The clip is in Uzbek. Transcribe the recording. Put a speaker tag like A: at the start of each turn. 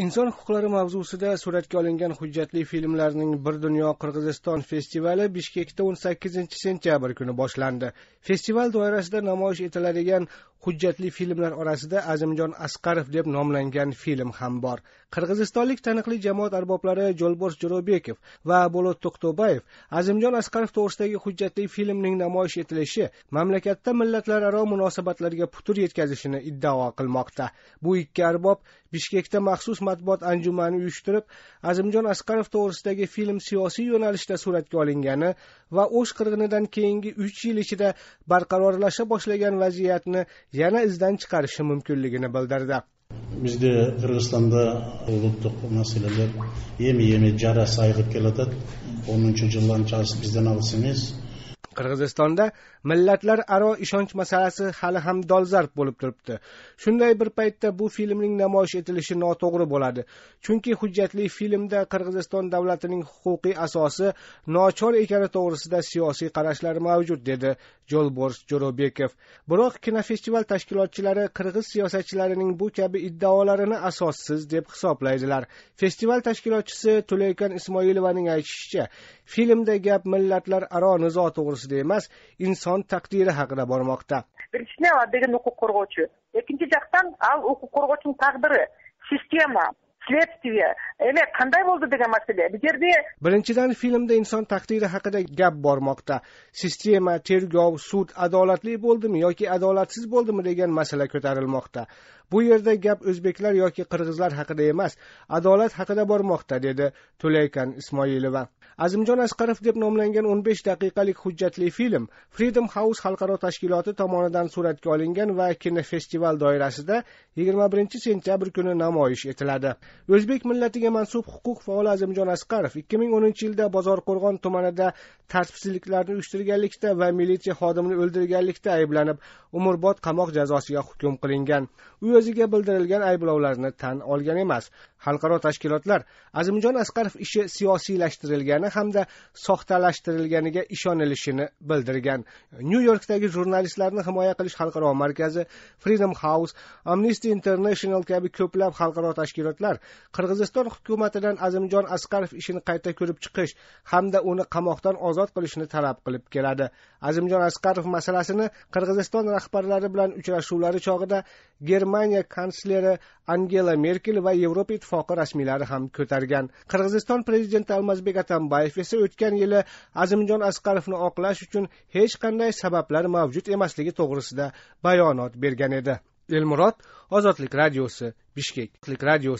A: inson huquqlari mavzusida suratga olingan hujjatli filmlarning bir dunyo qirg'iziston festivali bishkekda o'n sakkizinchi sentyabr kuni boshlandi festival doirasida namoyish etiladigan hujjatli filmlar orasida azimjon asqarov deb nomlangan film ham bor qirg'izistonlik taniqli jamoat arboblari jo'lbors jo'robekov va bo'lot to'xtobayev azimjon asqarov to'g'risidagi hujjatli filmning namoyish etilishi mamlakatda millatlararo munosabatlarga putur yetkazishini iddao qilmoqda bu ikki arbob bishkekda maxsus matbuot anjumani uyushtirib azimjon asqarov to'g'risidagi film siyosiy yo'nalishda suratga olingani va o'sh qirg'inidan keyingi uch yil ichida barqarorlasha boshlagan vaziyatni yana izdan chiqarishi mumkinligini bildirdi bizda qirg'izistonda улуттук маселелер эми эми jarasi ayg'ib keladi онунчу жылдын чарасы бизден алыс эмес qirg'izistonda millatlararo ishonch masalasi hali ham dolzarb bo'lib turibdi shunday bir paytda bu filmning namoyish etilishi noto'g'ri bo'ladi chunki hujjatli filmda qirg'iziston davlatining huquqiy asosi nochor ekani to'g'risida siyosiy qarashlar mavjud dedi jolbors jo'robekov biroq kinofestival tashkilotchilari qirg'iz siyosatchilarining bu kabi iddaolarini asossiz deb hisoblaydilar festival tashkilotchisi tulaykan ismoilovaning aytishicha filmda gap millatlararo nizo to'g'risida to'g'risida emas inson taqdiri haqida bormoqda birinchidan degan huquq qo'rg'ovchi ikkinchi jihatdan al huquq qo'rg'ovchini taqdiri sistema следствие эме кандай болду деген маселе бул жерде birinchidan filmda inson taqdiri haqida gap bormoqda sistema tergov sud adolatli bo'ldimi yoki adolatsiz bo'ldimi degan masala ko'tarilmoqda bu yerda gap o'zbeklar yoki qirg'izlar haqida emas adolat haqida bormoqda dedi to'laykan ismoilova azimjon asqarov deb nomlangan o'n besh daqiqalik hujjatli film freedom house xalqaro tashkiloti tomonidan suratga olingan va kinofestival doirasida yigirma birinchi sentyabr kuni namoyish etiladi o'zbek millatiga mansub huquq faol azimjon asqarov ikki ming o'ninchi yilda bozorqo'rg'on tumanida tartibsizliklarni uyushtirganlikda va militsiya xodimini o'ldirganlikda ayblanib umrbod qamoq jazosiga hukm qilingan u o'ziga bildirilgan ayblovlarni tan olgan emas xalqaro tashkilotlar azimjon asqarov ishi siyosiylashtirilgani hamda soxtalashtirilganiga ishonilishini bildirgan nyu yorkdagi jurnalistlarni himoya qilish xalqaro markazi freedom house amnesty international kabi ko'plab xalqaro tashkilotlar qirg'iziston hukumatidan azimjon asqarov ishini qayta ko'rib chiqish hamda uni qamoqdan ozod qilishni talab qilib keladi azimjon asqarov masalasini qirg'iziston rahbarlari bilan uchrashuvlari chog'ida germaniya kansleri angela merkel va yevropa ittifoqi rasmiylari ham ko'targan qirg'iziston prezidenti almazbek atambayev esa o'tgan yili azimjon asqarovni oqlash uchun hech qanday sabablar mavjud emasligi to'g'risida bayonot bergan edi elmurod ozodlik radiosi bishkek radiosi